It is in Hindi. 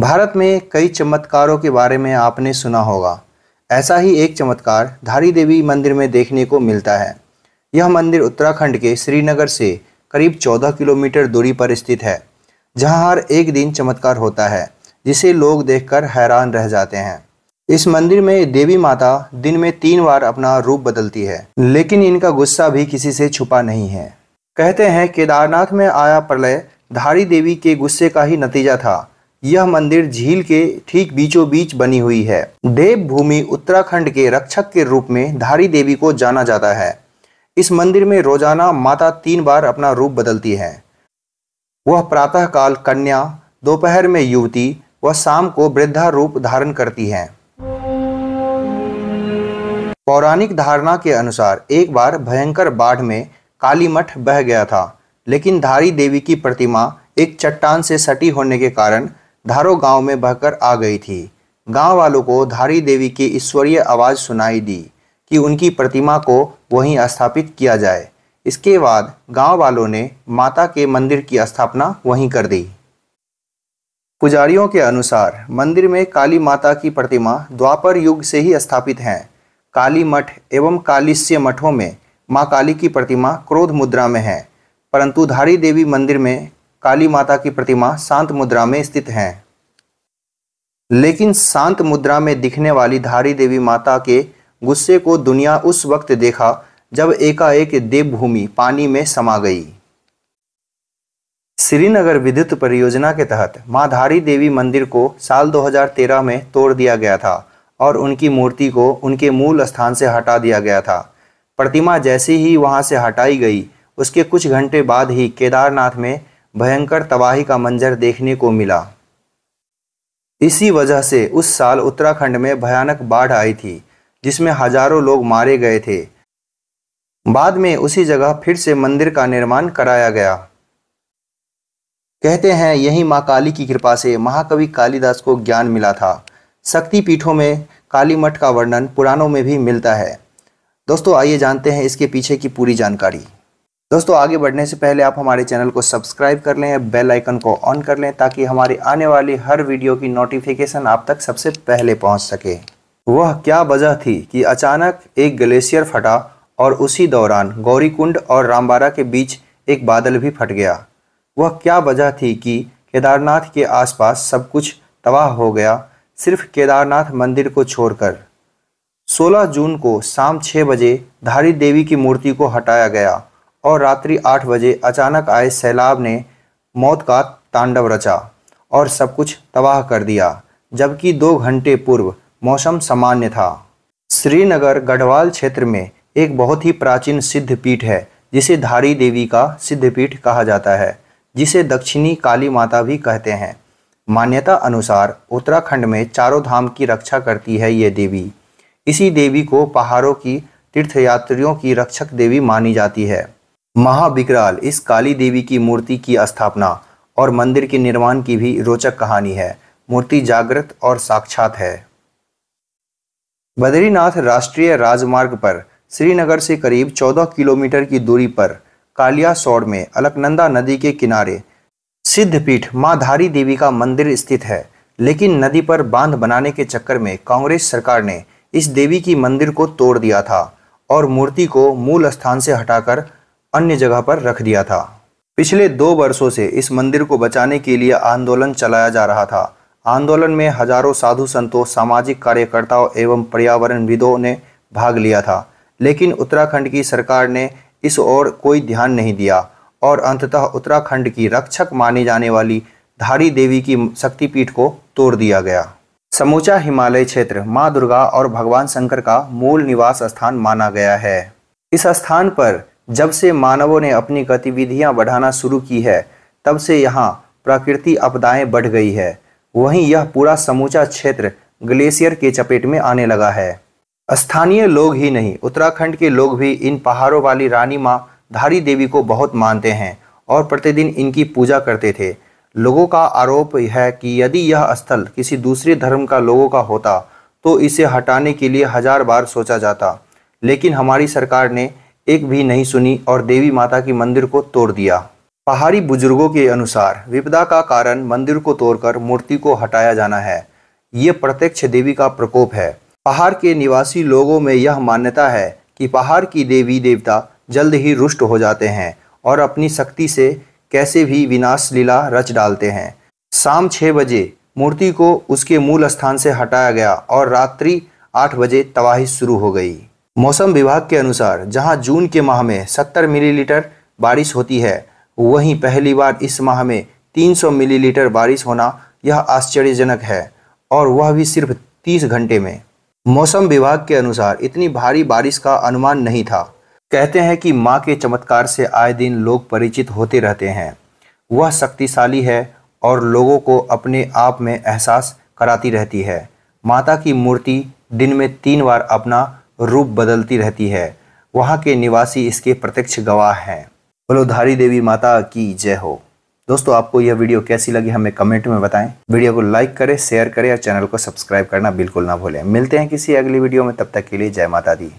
भारत में कई चमत्कारों के बारे में आपने सुना होगा ऐसा ही एक चमत्कार धारी देवी मंदिर में देखने को मिलता है यह मंदिर उत्तराखंड के श्रीनगर से करीब 14 किलोमीटर दूरी पर स्थित है जहां हर एक दिन चमत्कार होता है जिसे लोग देखकर हैरान रह जाते हैं इस मंदिर में देवी माता दिन में तीन बार अपना रूप बदलती है लेकिन इनका गुस्सा भी किसी से छुपा नहीं है कहते हैं केदारनाथ में आया प्रलय धारी देवी के गुस्से का ही नतीजा था यह मंदिर झील के ठीक बीचों बीच बनी हुई है देव भूमि उत्तराखंड के रक्षक के रूप में धारी देवी को जाना जाता है इस मंदिर में रोजाना माता तीन बार अपना रूप बदलती है वह प्रातःकाल कन्या दोपहर में युवती व शाम को वृद्धा रूप धारण करती है पौराणिक धारणा के अनुसार एक बार भयंकर बाढ़ में कालीमठ बह गया था लेकिन धारी देवी की प्रतिमा एक चट्टान से सटी होने के कारण धारो गांव में बहकर आ गई थी गांव वालों को धारी देवी की ईश्वरीय आवाज़ सुनाई दी कि उनकी प्रतिमा को वहीं स्थापित किया जाए इसके बाद गांव वालों ने माता के मंदिर की स्थापना वहीं कर दी पुजारियों के अनुसार मंदिर में काली माता की प्रतिमा द्वापर युग से ही स्थापित हैं काली मठ एवं कालिस्य मठों में माँ काली की प्रतिमा क्रोध मुद्रा में है परंतु धारी देवी मंदिर में काली माता की प्रतिमा शांत मुद्रा में स्थित है लेकिन शांत मुद्रा में दिखने वाली धारी देवी माता के गुस्से को दुनिया उस वक्त देखा जब एकाएक देवभूमि पानी में समा गई श्रीनगर विद्युत परियोजना के तहत माँ धारी देवी मंदिर को साल 2013 में तोड़ दिया गया था और उनकी मूर्ति को उनके मूल स्थान से हटा दिया गया था प्रतिमा जैसे ही वहां से हटाई गई उसके कुछ घंटे बाद ही केदारनाथ में भयंकर तबाही का मंजर देखने को मिला इसी वजह से उस साल उत्तराखंड में भयानक बाढ़ आई थी जिसमें हजारों लोग मारे गए थे बाद में उसी जगह फिर से मंदिर का निर्माण कराया गया कहते हैं यही माँ काली की कृपा से महाकवि कालिदास को ज्ञान मिला था शक्ति पीठों में काली मठ का वर्णन पुराणों में भी मिलता है दोस्तों आइए जानते हैं इसके पीछे की पूरी जानकारी दोस्तों आगे बढ़ने से पहले आप हमारे चैनल को सब्सक्राइब कर लें बेल आइकन को ऑन कर लें ताकि हमारी आने वाली हर वीडियो की नोटिफिकेशन आप तक सबसे पहले पहुंच सके वह क्या वजह थी कि अचानक एक ग्लेशियर फटा और उसी दौरान गौरीकुंड और रामबारा के बीच एक बादल भी फट गया वह क्या वजह थी कि केदारनाथ के आसपास सब कुछ तबाह हो गया सिर्फ केदारनाथ मंदिर को छोड़कर 16 जून को शाम 6 बजे धारी देवी की मूर्ति को हटाया गया और रात्रि आठ बजे अचानक आए सैलाब ने मौत का तांडव रचा और सब कुछ तबाह कर दिया जबकि दो घंटे पूर्व मौसम सामान्य था श्रीनगर गढ़वाल क्षेत्र में एक बहुत ही प्राचीन सिद्ध पीठ है जिसे धारी देवी का सिद्धपीठ कहा जाता है जिसे दक्षिणी काली माता भी कहते हैं मान्यता अनुसार उत्तराखंड में चारों धाम की रक्षा करती है ये देवी इसी देवी को पहाड़ों की तीर्थयात्रियों की रक्षक देवी मानी जाती है महाविकराल इस काली देवी की मूर्ति की स्थापना और मंदिर के निर्माण की भी रोचक कहानी है मूर्ति जागृत और साक्षात है बद्रीनाथ राष्ट्रीय राजमार्ग पर श्रीनगर से करीब 14 किलोमीटर की दूरी पर कालियासौड़ में अलकनंदा नदी के किनारे सिद्धपीठ माँ धारी देवी का मंदिर स्थित है लेकिन नदी पर बांध बनाने के चक्कर में कांग्रेस सरकार ने इस देवी की मंदिर को तोड़ दिया था और मूर्ति को मूल स्थान से हटाकर अन्य जगह पर रख दिया था पिछले दो वर्षों से इस मंदिर को बचाने के लिए आंदोलन चलाया जा रहा था आंदोलन में हजारों साधु संतों सामाजिक कार्यकर्ताओं एवं पर्यावरणविदों ने भाग लिया था लेकिन उत्तराखंड की सरकार ने इस ओर कोई ध्यान नहीं दिया और अंततः उत्तराखंड की रक्षक मानी जाने वाली धारी देवी की शक्तिपीठ को तोड़ दिया गया समूचा हिमालय क्षेत्र माँ दुर्गा और भगवान शंकर का मूल निवास स्थान माना गया है इस स्थान पर जब से मानवों ने अपनी गतिविधियां बढ़ाना शुरू की है तब से यहाँ प्राकृतिक आपदाएं बढ़ गई है वहीं यह पूरा समूचा क्षेत्र ग्लेशियर के चपेट में आने लगा है स्थानीय लोग ही नहीं उत्तराखंड के लोग भी इन पहाड़ों वाली रानी माँ धारी देवी को बहुत मानते हैं और प्रतिदिन इनकी पूजा करते थे लोगों का आरोप है कि यदि यह स्थल किसी दूसरे धर्म का लोगों का होता तो इसे हटाने के लिए हजार बार सोचा जाता लेकिन हमारी सरकार ने एक भी नहीं सुनी और देवी माता की मंदिर को तोड़ दिया पहाड़ी बुजुर्गों के अनुसार विपदा का कारण मंदिर को तोड़कर मूर्ति को हटाया जाना है ये प्रत्यक्ष देवी का प्रकोप है पहाड़ के निवासी लोगों में यह मान्यता है कि पहाड़ की देवी देवता जल्द ही रुष्ट हो जाते हैं और अपनी शक्ति से कैसे भी विनाश लीला रच डालते हैं शाम छः बजे मूर्ति को उसके मूल स्थान से हटाया गया और रात्रि आठ बजे तबाही शुरू हो गई मौसम विभाग के अनुसार जहां जून के माह में 70 मिलीलीटर बारिश होती है वहीं पहली बार इस माह में 300 मिलीलीटर बारिश होना यह आश्चर्यजनक है और वह भी सिर्फ 30 घंटे में मौसम विभाग के अनुसार इतनी भारी बारिश का अनुमान नहीं था कहते हैं कि माँ के चमत्कार से आए दिन लोग परिचित होते रहते हैं वह शक्तिशाली है और लोगों को अपने आप में एहसास कराती रहती है माता की मूर्ति दिन में तीन बार अपना रूप बदलती रहती है वहाँ के निवासी इसके प्रत्यक्ष गवाह हैं बलोधारी देवी माता की जय हो दोस्तों आपको यह वीडियो कैसी लगी हमें कमेंट में बताएं वीडियो को लाइक करें शेयर करें और चैनल को सब्सक्राइब करना बिल्कुल ना भूलें मिलते हैं किसी अगली वीडियो में तब तक के लिए जय माता दी